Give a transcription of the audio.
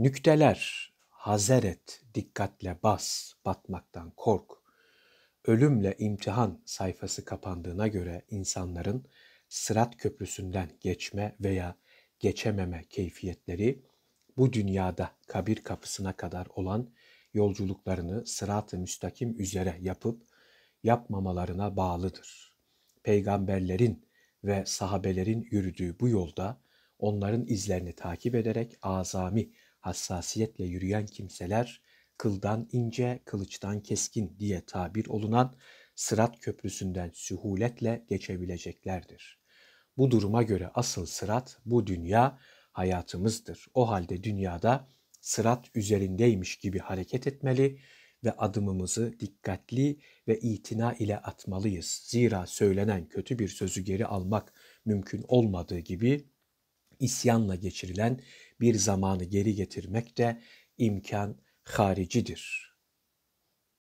Nükteler, hazeret, dikkatle bas, batmaktan kork. Ölümle imtihan sayfası kapandığına göre insanların sırat köprüsünden geçme veya geçememe keyfiyetleri bu dünyada kabir kapısına kadar olan yolculuklarını sırat-ı müstakim üzere yapıp yapmamalarına bağlıdır. Peygamberlerin ve sahabelerin yürüdüğü bu yolda onların izlerini takip ederek azami hassasiyetle yürüyen kimseler kıldan ince, kılıçtan keskin diye tabir olunan sırat köprüsünden sühuletle geçebileceklerdir. Bu duruma göre asıl sırat bu dünya hayatımızdır. O halde dünyada sırat üzerindeymiş gibi hareket etmeli ve adımımızı dikkatli ve itina ile atmalıyız. Zira söylenen kötü bir sözü geri almak mümkün olmadığı gibi isyanla geçirilen bir zamanı geri getirmek de imkan haricidir.''